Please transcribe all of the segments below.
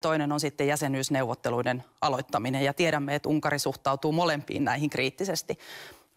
Toinen on sitten jäsenyysneuvotteluiden aloittaminen ja tiedämme, että Unkari suhtautuu molempiin näihin kriittisesti.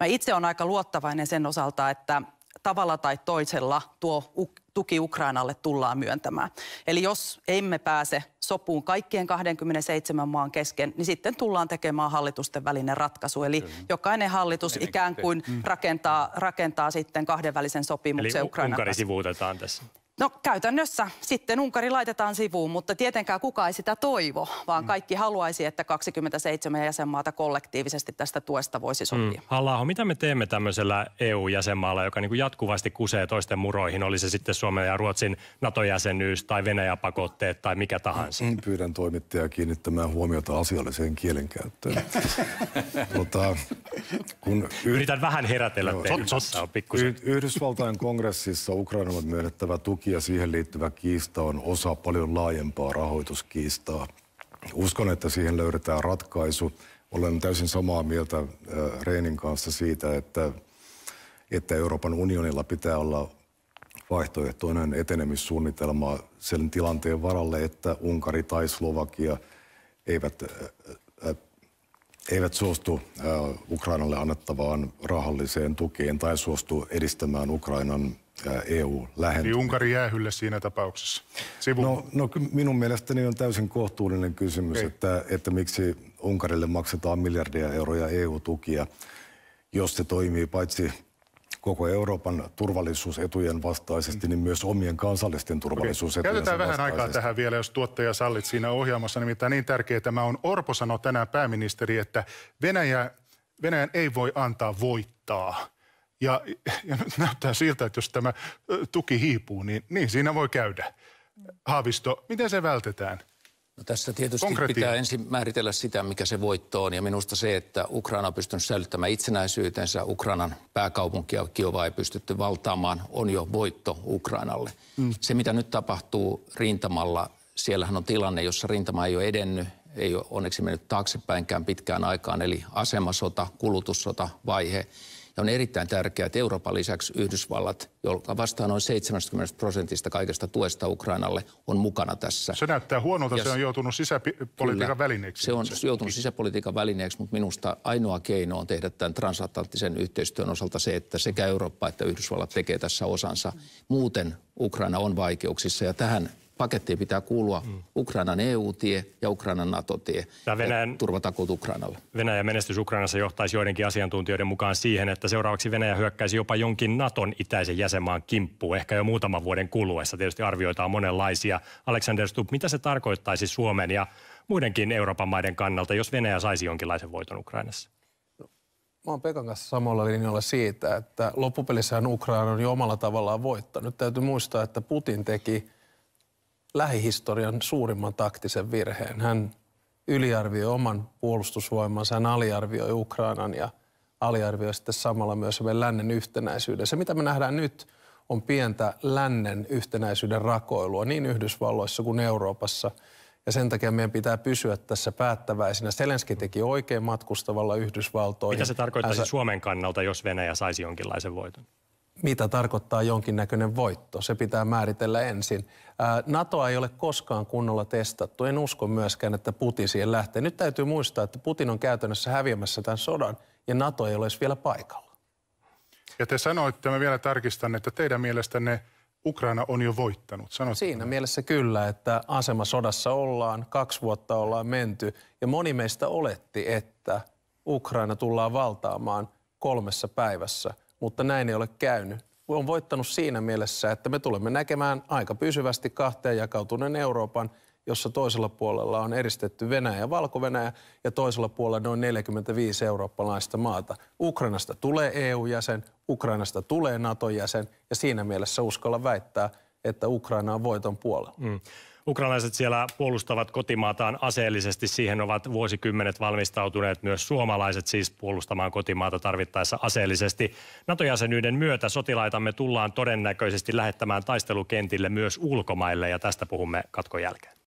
Mä itse olen aika luottavainen sen osalta, että tavalla tai toisella tuo tuki Ukrainalle tullaan myöntämään. Eli jos emme pääse sopuun kaikkien 27 maan kesken, niin sitten tullaan tekemään hallitusten välinen ratkaisu. Eli Kyllä. jokainen hallitus Ennenkin ikään kuin mm. rakentaa, rakentaa sitten kahdenvälisen sopimuksen Eli Ukrainan Unkari sivuutetaan tässä. No käytännössä sitten Unkari laitetaan sivuun, mutta tietenkään kukaan ei sitä toivo, vaan mm. kaikki haluaisi, että 27 jäsenmaata kollektiivisesti tästä tuesta voisi mm. sopia. Mm. halla mitä me teemme tämmöisellä EU-jäsenmaalla, joka niin kuin jatkuvasti kusee toisten muroihin, oli se sitten Suomen ja Ruotsin NATO-jäsenyys tai Venäjä-pakotteet tai mikä tahansa? Niin, pyydän toimittajaa kiinnittämään huomiota asialliseen kielenkäyttöön. tota, kun... Yritän vähän herätellä teitä. Sot, Yhdysvaltain kongressissa Ukrainalle myönnettävä tuki ja siihen liittyvä kiista on osa paljon laajempaa rahoituskiistaa. Uskon, että siihen löydetään ratkaisu. Olen täysin samaa mieltä äh, Reinin kanssa siitä, että, että Euroopan unionilla pitää olla vaihtoehtoinen etenemissuunnitelma sen tilanteen varalle, että Unkari tai Slovakia eivät äh, äh, eivät suostu Ukrainalle annettavaan rahalliseen tukeen tai suostu edistämään Ukrainan EU lähen. Niin Unkari jäähylle siinä tapauksessa? No, no minun mielestäni on täysin kohtuullinen kysymys, että, että miksi Unkarille maksetaan miljardia euroja EU-tukia, jos se toimii paitsi koko Euroopan turvallisuusetujen vastaisesti, niin myös omien kansallisten turvallisuusetujen vastaisesti. Käytetään vähän aikaa tähän vielä, jos tuottaja sallit siinä ohjelmassa. Nimittäin niin tärkeää tämä on. Orpo sanoi tänään pääministeri, että Venäjä, Venäjän ei voi antaa voittaa. Ja, ja nyt näyttää siltä, että jos tämä tuki hiipuu, niin, niin siinä voi käydä. Haavisto, miten se vältetään? No tässä tietysti Konkretia. pitää ensin määritellä sitä, mikä se voitto on. Ja minusta se, että Ukraina on pystynyt säilyttämään itsenäisyytensä, Ukrainan pääkaupunkia Kiova ei pystytty valtaamaan, on jo voitto Ukrainalle. Mm. Se, mitä nyt tapahtuu rintamalla, siellähän on tilanne, jossa rintama ei ole edennyt, ei ole onneksi mennyt taaksepäinkään pitkään aikaan, eli asemasota, kulutussota, vaihe – ja on erittäin tärkeää, että Euroopan lisäksi Yhdysvallat, joka vastaa noin 70 prosentista kaikesta tuesta Ukrainalle, on mukana tässä. Se näyttää huonolta, ja se on joutunut sisäpolitiikan kyllä, välineeksi. Se on se. joutunut sisäpolitiikan välineeksi, mutta minusta ainoa keino on tehdä tämän transatlanttisen yhteistyön osalta se, että sekä Eurooppa että Yhdysvallat tekee tässä osansa. Muuten Ukraina on vaikeuksissa ja tähän pakettiin pitää kuulua mm. Ukrainan EU-tie ja Ukrainan NATO-tie. Tämä Venäjän, turvatakuut Ukrainalle. Venäjän menestys Ukrainassa johtaisi joidenkin asiantuntijoiden mukaan siihen, että seuraavaksi Venäjä hyökkäisi jopa jonkin NATOn itäisen jäsenmaan kimppuun, ehkä jo muutaman vuoden kuluessa. Tietysti arvioita on monenlaisia. Alexander Stubb, mitä se tarkoittaisi Suomen ja muidenkin Euroopan maiden kannalta, jos Venäjä saisi jonkinlaisen voiton Ukrainassa? No, mä oon Pekan kanssa samalla linjalla siitä, että loppupelissähän Ukraina on jo omalla tavallaan voittanut. Täytyy muistaa, että Putin teki lähihistorian suurimman taktisen virheen. Hän yliarvioi oman puolustusvoimansa, hän aliarvioi Ukrainan ja aliarvioi sitten samalla myös meidän lännen yhtenäisyyden. Se, mitä me nähdään nyt, on pientä lännen yhtenäisyyden rakoilua niin Yhdysvalloissa kuin Euroopassa. Ja sen takia meidän pitää pysyä tässä päättäväisinä. Selenski teki oikein matkustavalla Yhdysvaltoihin. Mitä se tarkoittaisi Hän... Suomen kannalta, jos Venäjä saisi jonkinlaisen voiton? mitä tarkoittaa jonkinnäköinen voitto. Se pitää määritellä ensin. Ää, NATOa ei ole koskaan kunnolla testattu. En usko myöskään, että Putin siihen lähtee. Nyt täytyy muistaa, että Putin on käytännössä häviämässä tämän sodan ja NATO ei ole edes vielä paikalla. Ja te sanoitte, mä vielä tarkistan, että teidän mielestänne Ukraina on jo voittanut. Sanotte Siinä tämän. mielessä kyllä, että asema sodassa ollaan, kaksi vuotta ollaan menty ja moni meistä oletti, että Ukraina tullaan valtaamaan kolmessa päivässä – mutta näin ei ole käynyt. On voittanut siinä mielessä, että me tulemme näkemään aika pysyvästi kahteen jakautuneen Euroopan, jossa toisella puolella on eristetty Venäjä ja valko -Venäjä, ja toisella puolella noin 45 eurooppalaista maata. Ukrainasta tulee EU-jäsen, Ukrainasta tulee NATO-jäsen ja siinä mielessä uskalla väittää, että Ukraina on voiton puolella. Mm. Ukrainalaiset siellä puolustavat kotimaataan aseellisesti. Siihen ovat vuosikymmenet valmistautuneet myös suomalaiset siis puolustamaan kotimaata tarvittaessa aseellisesti. NATO-jäsenyyden myötä sotilaitamme tullaan todennäköisesti lähettämään taistelukentille myös ulkomaille ja tästä puhumme katkon jälkeen.